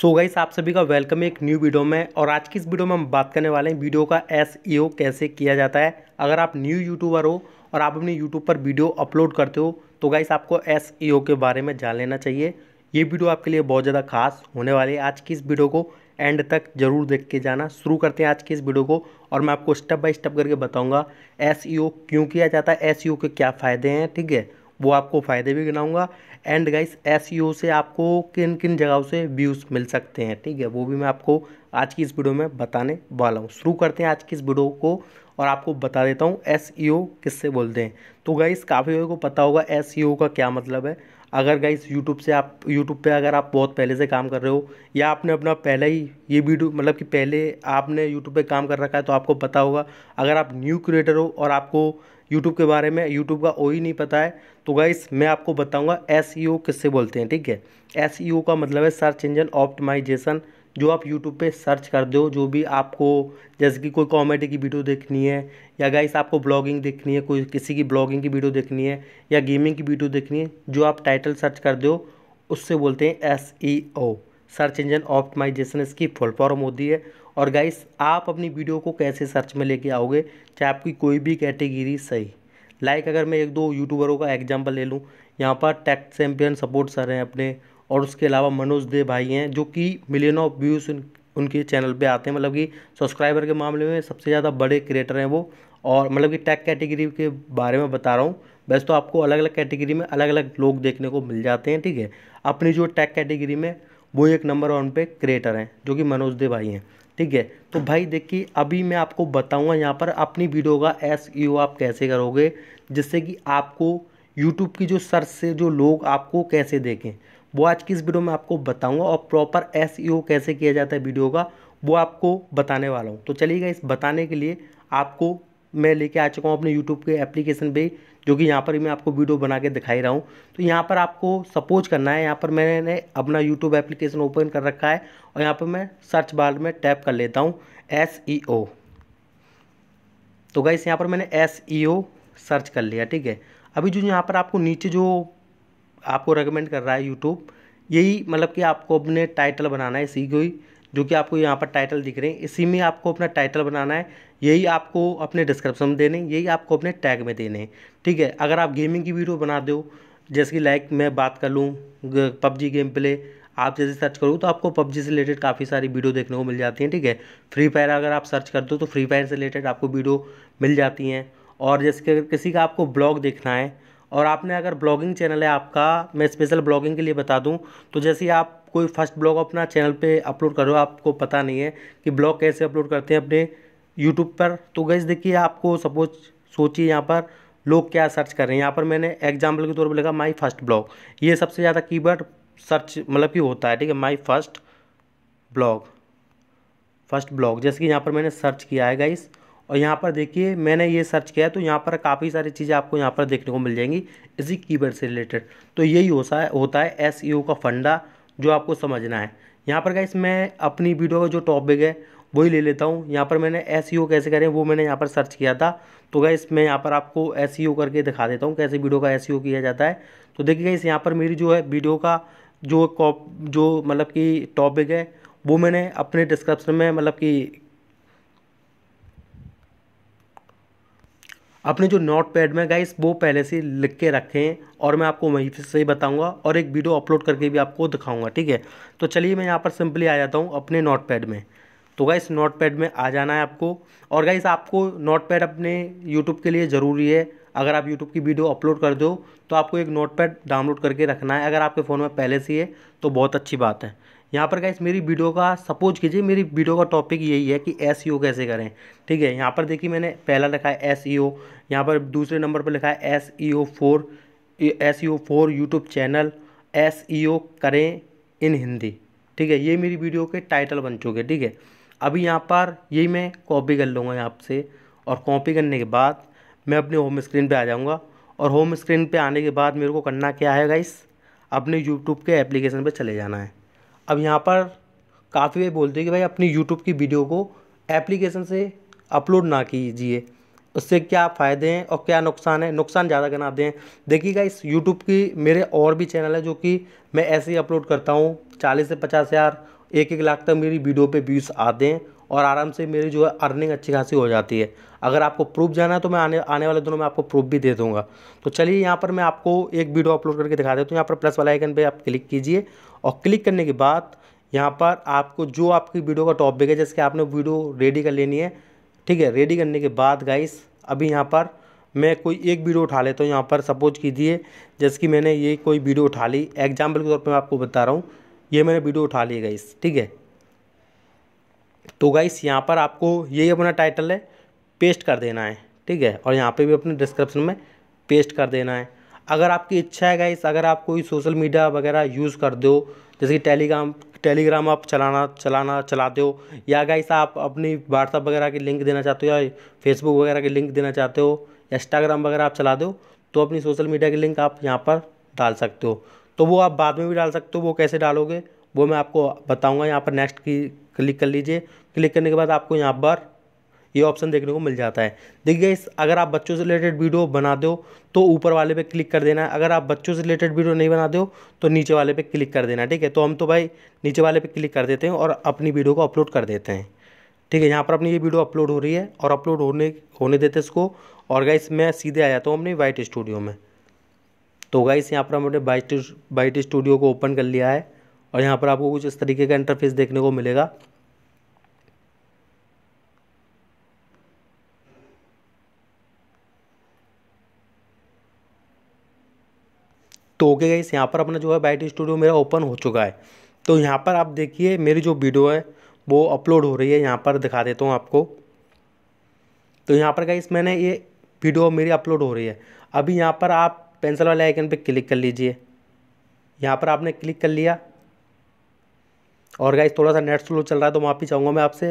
so guys आप सभी का वेलकम है एक न्यू वीडियो में और आज की इस वीडियो में हम बात करने वाले हैं वीडियो का एस e कैसे किया जाता है अगर आप न्यू यूट्यूबर हो और आप अपने यूट्यूब पर वीडियो अपलोड करते हो तो गाइस आपको एस e के बारे में जान लेना चाहिए ये वीडियो आपके लिए बहुत ज़्यादा खास होने वाली है आज की इस वीडियो को एंड तक जरूर देख के जाना शुरू करते हैं आज की इस वीडियो को और मैं आपको स्टेप बाय स्टेप करके बताऊंगा एस e क्यों किया जाता है एस के क्या फ़ायदे हैं ठीक है वो आपको फ़ायदे भी गिनाऊंगा एंड गाइस एस से आपको किन किन जगहों से व्यूज़ मिल सकते हैं ठीक है वो भी मैं आपको आज की इस वीडियो में बताने वाला हूँ शुरू करते हैं आज की इस वीडियो को और आपको बता देता हूँ एस e किससे बोलते हैं तो गाइस काफ़ी लोगों को पता होगा एस e का क्या मतलब है अगर गाइस यूट्यूब से आप यूट्यूब पे अगर आप बहुत पहले से काम कर रहे हो या आपने अपना पहले ही ये वीडियो मतलब कि पहले आपने यूट्यूब पे काम कर रखा है तो आपको पता होगा अगर आप न्यू क्रिएटर हो और आपको यूट्यूब के बारे में यूट्यूब का ओ ही नहीं पता है तो गाइस मैं आपको बताऊंगा एस e किससे बोलते हैं ठीक है एस e का मतलब है सर्च इंजन ऑप्टिमाइजेशन जो आप यूट्यूब पे सर्च कर दो जो भी आपको जैसे कि कोई कॉमेडी की वीडियो देखनी है या गाइस आपको ब्लॉगिंग देखनी है कोई किसी की ब्लॉगिंग की वीडियो देखनी है या गेमिंग की वीडियो देखनी है जो आप टाइटल सर्च कर दो उससे बोलते हैं S E O search engine optimization इसकी फुल फॉर्म होती है और गाइस आप अपनी वीडियो को कैसे सर्च में लेके आओगे चाहे आपकी कोई भी कैटेगरी सही लाइक अगर मैं एक दो यूट्यूबरों का एग्जाम्पल ले लूँ यहाँ पर टेक चैम्पियन सपोर्ट सर हैं अपने और उसके अलावा मनोज दे भाई हैं जो कि मिलियन ऑफ व्यूज़ उनके चैनल पे आते हैं मतलब कि सब्सक्राइबर के मामले में सबसे ज़्यादा बड़े क्रिएटर हैं वो और मतलब कि टैक कैटेगरी के बारे में बता रहा हूँ वैसे तो आपको अलग अलग कैटेगरी में अलग अलग लोग देखने को मिल जाते हैं ठीक है अपनी जो टैक कैटेगरी में वो एक नंबर वन पे क्रिएटर हैं जो कि मनोज दे भाई हैं ठीक है तो भाई देखिए अभी मैं आपको बताऊंगा यहाँ पर अपनी वीडियो का एस e आप कैसे करोगे जिससे कि आपको यूट्यूब की जो सर्च से जो लोग आपको कैसे देखें वो आज की इस वीडियो में आपको बताऊँगा और प्रॉपर एस e कैसे किया जाता है वीडियो का वो आपको बताने वाला हूँ तो चलिएगा इस बताने के लिए आपको मैं लेके आ चुका हूँ अपने यूट्यूब के एप्लीकेशन पे जो कि यहाँ पर मैं आपको वीडियो बना के दिखाई रहा हूँ तो यहाँ पर आपको सपोज करना है यहाँ पर मैंने अपना यूट्यूब एप्लीकेशन ओपन कर रखा है और यहाँ पर मैं सर्च बार में टैप कर लेता हूँ एस e तो गाइस यहाँ पर मैंने एस सर्च e कर लिया ठीक है अभी जो यहाँ पर आपको नीचे जो आपको रिकमेंड कर रहा है यूट्यूब यही मतलब कि आपको अपने टाइटल बनाना है इसी को ही जो कि आपको यहाँ पर टाइटल दिख रहे हैं इसी में आपको अपना टाइटल बनाना है यही आपको अपने डिस्क्रिप्शन में देने यही आपको अपने टैग में देने ठीक है अगर आप गेमिंग की वीडियो बना दो जैसे कि लाइक मैं बात कर लूँ पबजी गेम प्ले आप जैसे सर्च करो तो आपको पबजी से रिलेटेड काफ़ी सारी वीडियो देखने को मिल जाती हैं ठीक है फ्री फायर अगर आप सर्च कर दो तो फ्री फायर से रिलेटेड आपको वीडियो मिल जाती हैं और जैसे कि अगर किसी का आपको ब्लॉग देखना है और आपने अगर ब्लॉगिंग चैनल है आपका मैं स्पेशल ब्लॉगिंग के लिए बता दूं तो जैसे आप कोई फर्स्ट ब्लॉग अपना चैनल पे अपलोड करो आपको पता नहीं है कि ब्लॉग कैसे अपलोड करते हैं अपने यूट्यूब पर तो गैस देखिए आपको सपोज सोचिए यहाँ पर लोग क्या सर्च कर रहे हैं यहाँ पर मैंने एग्जाम्पल के तौर पर लिखा माई फर्स्ट ब्लॉग ये सबसे ज़्यादा की सर्च मतलब कि होता है ठीक है my first blog first blog जैसे कि यहाँ पर मैंने सर्च किया है गाइस और यहाँ पर देखिए मैंने ये सर्च किया है तो यहाँ पर काफ़ी सारी चीज़ें आपको यहाँ पर देखने को मिल जाएंगी इसी कीवर्ड से रिलेटेड तो यही होता है होता है एस e का फंडा जो आपको समझना है यहाँ पर गाइस मैं अपनी वीडियो का जो टॉपिक है वही ले लेता हूँ यहाँ पर मैंने एस e कैसे करें वो मैंने यहाँ पर सर्च किया था तो गई मैं यहाँ पर आपको एस e करके दिखा देता हूँ कैसे वीडियो का एस e किया जाता है तो देखिए इस यहाँ पर मेरी जो है वीडियो का जो कॉप जो मतलब कि टॉपिक है वो मैंने अपने डिस्क्रिप्शन में मतलब कि अपने जो नोट पैड में गाइस वो पहले से लिख के रखे हैं और मैं आपको वहीं से ही बताऊंगा और एक वीडियो अपलोड करके भी आपको दिखाऊंगा ठीक है तो चलिए मैं यहाँ पर सिंपली आ जाता हूँ अपने नोट पैड में तो गाइस नोट पैड में आ जाना है आपको और गाइस आपको नोट पैड अपने यूट्यूब के लिए ज़रूरी है अगर आप यूट्यूब की वीडियो अपलोड कर दो तो आपको एक नोट पैड डाउनलोड करके रखना है अगर आपके फ़ोन में पहले से है तो बहुत अच्छी बात है यहाँ पर गाइस मेरी वीडियो का सपोज कीजिए मेरी वीडियो का टॉपिक यही है कि एस e कैसे करें ठीक है यहाँ पर देखिए मैंने पहला लिखा है एस ई e यहाँ पर दूसरे नंबर पर लिखा है S E O four S E O four YouTube channel S E O करें इन हिंदी ठीक है ये मेरी वीडियो के टाइटल बन चुके ठीक है अभी यहाँ पर यही मैं कॉपी कर लूँगा यहाँ से और कॉपी करने के बाद मैं अपने होम स्क्रीन पे आ जाऊँगा और होम स्क्रीन पे आने के बाद मेरे को करना क्या है गाइस अपने यूट्यूब के एप्लीकेशन पे चले जाना है अब यहाँ पर काफ़ी वे बोलते हैं कि भाई अपनी यूट्यूब की वीडियो को एप्लीकेशन से अपलोड ना कीजिए उससे क्या फ़ायदे हैं और क्या नुकसान है नुकसान ज़्यादा करना दें देखिएगा इस यूट्यूब की मेरे और भी चैनल है जो कि मैं ऐसे ही अपलोड करता हूँ चालीस से पचास हज़ार एक एक लाख तक मेरी वीडियो पे व्यूज़ आते हैं और आराम से मेरी जो है अर्निंग अच्छी खासी हो जाती है अगर आपको प्रूफ जाना है तो मैं आने आने वाले दिनों में आपको प्रूफ भी दे दूँगा तो चलिए यहाँ पर मैं आपको एक वीडियो अपलोड करके दिखा देता हूँ यहाँ पर प्लस वाला आइकन पर आप क्लिक कीजिए और क्लिक करने के बाद यहाँ पर आपको जो आपकी वीडियो का टॉपिक है जैसे आपने वीडियो रेडी कर लेनी है ठीक है रेडी करने के बाद गाइस अभी यहाँ पर मैं कोई एक वीडियो उठा लेता हूँ यहाँ पर सपोज कीजिए जैसे कि मैंने ये कोई वीडियो उठा ली एग्जाम्पल के तौर पर मैं आपको बता रहा हूँ ये मैंने वीडियो उठा ली गाइस ठीक है तो गाइस यहाँ पर आपको यही अपना टाइटल है पेस्ट कर देना है ठीक है और यहाँ पे भी अपने डिस्क्रिप्शन में पेस्ट कर देना है अगर आपकी इच्छा है गाइस अगर आप कोई सोशल मीडिया वगैरह यूज़ कर दो जैसे कि टेलीग्राम टेलीग्राम आप चलाना चलाना चलाते हो या गाइस आप अपनी व्हाट्सअप वगैरह की लिंक देना चाहते हो या फेसबुक वगैरह की लिंक देना चाहते हो इंस्टाग्राम वगैरह आप चला दो तो अपनी सोशल मीडिया की लिंक आप यहाँ पर डाल सकते हो तो वो आप बाद में भी डाल सकते हो वो कैसे डालोगे वो मैं आपको बताऊँगा यहाँ पर नेक्स्ट की क्लिक कर लीजिए क्लिक करने के बाद आपको यहाँ पर ये ऑप्शन देखने को मिल जाता है देखिए इस अगर आप बच्चों से रिलेटेड वीडियो बना दो तो ऊपर वाले पे क्लिक कर देना है अगर आप बच्चों से रिलेटेड वीडियो नहीं बना दो तो नीचे वाले पे क्लिक कर देना ठीक है तो हम तो भाई नीचे वाले पे क्लिक कर देते हैं और अपनी वीडियो को अपलोड कर देते हैं ठीक है यहाँ पर अपनी ये वीडियो अपलोड हो रही है और अपलोड होने होने देते इसको और गाइस मैं सीधे आ जाता हूँ अपनी वाइट स्टूडियो में तो गाइस यहाँ पर हमने बाइट बाइट स्टूडियो को ओपन कर लिया है और यहाँ पर आपको कुछ इस तरीके का इंटरफेस देखने को मिलेगा तो ओके गाइस यहाँ पर अपना जो है बाइट स्टूडियो मेरा ओपन हो चुका है तो यहाँ पर आप देखिए मेरी जो वीडियो है वो अपलोड हो रही है यहाँ पर दिखा देता हूँ आपको तो यहाँ पर गाइस मैंने ये वीडियो मेरी अपलोड हो रही है अभी यहाँ पर आप पेंसिल वाले आइकन पे क्लिक कर लीजिए यहाँ पर आपने क्लिक कर लिया और गाइस थोड़ा सा नेट स्लो चल रहा है तो माफ़ी चाहूँगा मैं आपसे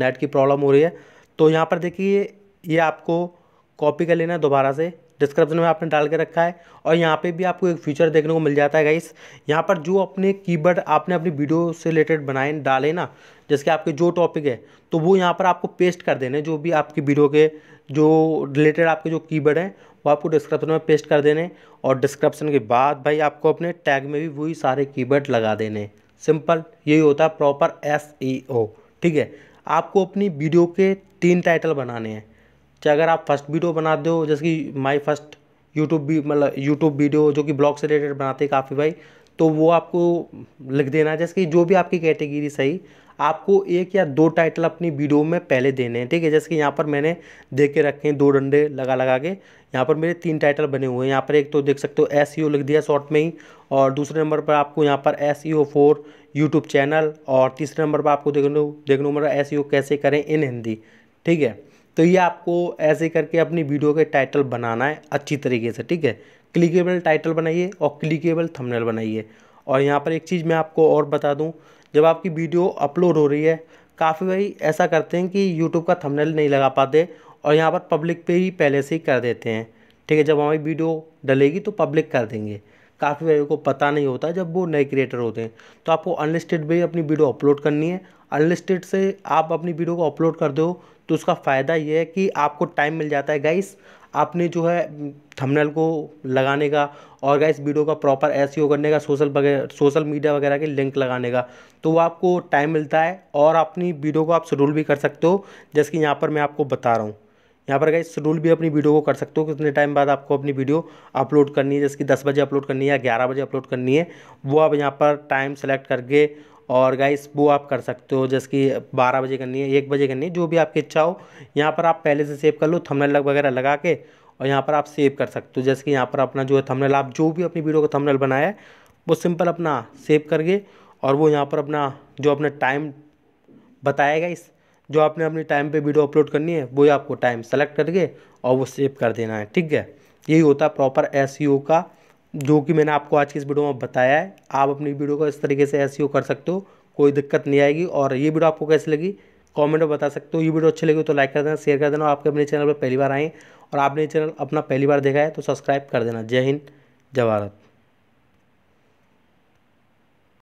नेट की प्रॉब्लम हो रही है तो यहाँ पर देखिए ये आपको कॉपी कर लेना है दोबारा से डिस्क्रिप्शन में आपने डाल के रखा है और यहाँ पे भी आपको एक फीचर देखने को मिल जाता है गाइस यहाँ पर जो अपने कीबोर्ड आपने अपनी वीडियो से रिलेटेड बनाए डाले ना जैसे कि आपके जो टॉपिक है तो वो यहाँ पर आपको पेस्ट कर देने जो भी आपकी वीडियो के जो रिलेटेड आपके जो कीवर्ड हैं वो आपको डिस्क्रिप्शन में पेस्ट कर देने और डिस्क्रिप्शन के बाद भाई आपको अपने टैग में भी वही सारे कीवर्ड लगा देने सिंपल यही होता है प्रॉपर एस e ठीक है आपको अपनी वीडियो के तीन टाइटल बनाने हैं चाहे अगर आप फर्स्ट वीडियो बना हो जैसे कि माई फर्स्ट यूट्यूब भी मतलब यूट्यूब वीडियो जो कि ब्लॉग से रिलेटेड बनाते हैं काफ़ी भाई तो वो आपको लिख देना है जैसे कि जो भी आपकी कैटेगरी सही आपको एक या दो टाइटल अपनी वीडियो में पहले देने हैं ठीक है जैसे कि यहाँ पर मैंने दे के रखे हैं दो डंडे लगा लगा के यहाँ पर मेरे तीन टाइटल बने हुए हैं यहाँ पर एक तो देख सकते हो एस e लिख दिया शॉर्ट में ही और दूसरे नंबर पर आपको यहाँ पर S E O four YouTube channel और तीसरे नंबर पर आपको देखने देखने मेरा एस e कैसे करें इन हिंदी ठीक है तो ये आपको ऐसे करके अपनी वीडियो के टाइटल बनाना है अच्छी तरीके से ठीक है क्लिकेबल टाइटल बनाइए और क्लिकेबल थंबनेल बनाइए और यहाँ पर एक चीज़ मैं आपको और बता दूँ जब आपकी वीडियो अपलोड हो रही है काफ़ी भाई ऐसा करते हैं कि यूट्यूब का थंबनेल नहीं लगा पाते और यहाँ पर पब्लिक पे ही पहले से ही कर देते हैं ठीक है जब हमारी वीडियो डलेगी तो पब्लिक कर देंगे काफ़ी भाई को पता नहीं होता जब वो नए क्रिएटर होते हैं तो आपको अनलिस्टेड भी अपनी वीडियो अपलोड करनी है अनलिस्टेड से आप अपनी वीडियो को अपलोड कर दो तो उसका फ़ायदा ये है कि आपको टाइम मिल जाता है गाइस आपने जो है थंबनेल को लगाने का और गाइस वीडियो का प्रॉपर एस e करने का सोशल वगैरह सोशल मीडिया वगैरह के लिंक लगाने का तो वो आपको टाइम मिलता है और अपनी वीडियो को आप शेड्यूल भी कर सकते हो जैसे कि यहाँ पर मैं आपको बता रहा हूँ यहाँ पर गाइस शेड्यूल भी अपनी वीडियो को कर सकते हो कितने टाइम बाद आपको अपनी वीडियो अपलोड करनी है जैसे कि दस बजे अपलोड करनी है या ग्यारह बजे अपलोड करनी है वो आप यहाँ पर टाइम सेलेक्ट करके और गाइस वो आप कर सकते हो जैसे कि बारह बजे करनी है एक बजे करनी है जो भी आपकी इच्छा हो यहाँ पर आप पहले से सेव कर लो थमनल लग वगैरह लगा के और यहाँ पर आप सेव कर सकते हो जैसे कि यहाँ पर अपना जो है थमनल आप जो भी अपनी वीडियो का थमनल बनाया है वो सिंपल अपना सेव करके और वो यहाँ पर अपना जो अपना टाइम बताएगा इस जो आपने अपने टाइम पे वीडियो अपलोड करनी है वो आपको टाइम सेलेक्ट करके और वो सेव कर देना है ठीक है यही होता है प्रॉपर एस e का जो कि मैंने आपको आज की इस वीडियो में बताया है आप अपनी वीडियो को इस तरीके से एस e कर सकते हो कोई दिक्कत नहीं आएगी और ये वीडियो आपको कैसी लगी कमेंट में बता सकते हो ये वीडियो अच्छी लगी तो लाइक कर देना शेयर कर देना आपके अपने चैनल पर पहली बार आएँ और आपने चैनल अपना पहली बार देखा है तो सब्सक्राइब कर देना जय हिंद जय भारत